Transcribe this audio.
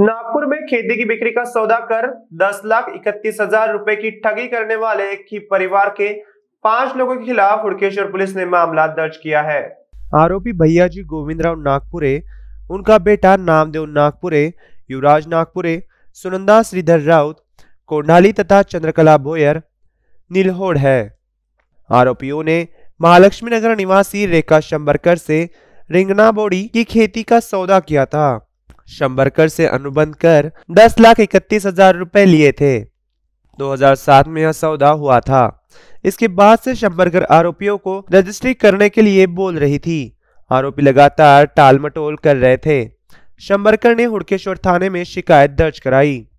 नागपुर में खेती की बिक्री का सौदा कर दस लाख इकतीस हजार रुपए की ठगी करने वाले एक ही परिवार के पांच लोगों के खिलाफ हुड़केश्वर पुलिस ने मामला दर्ज किया है आरोपी भैया जी राव नागपुरे उनका बेटा नामदेव नागपुरे युवराज नागपुरे सुनंदा श्रीधर राउत कोंडाली तथा चंद्रकला बोयर नीलहोड़ है आरोपियों ने महालक्ष्मी नगर निवासी रेखा शंबरकर से रिंगना बोड़ी की खेती का सौदा किया था शंबरकर से अनुबंध कर दस लाख इकतीस हजार रुपए लिए थे 2007 में यह सौदा हुआ था इसके बाद से शंबरकर आरोपियों को रजिस्ट्री करने के लिए बोल रही थी आरोपी लगातार टालमटोल कर रहे थे शंबरकर ने हुड़केश्वर थाने में शिकायत दर्ज कराई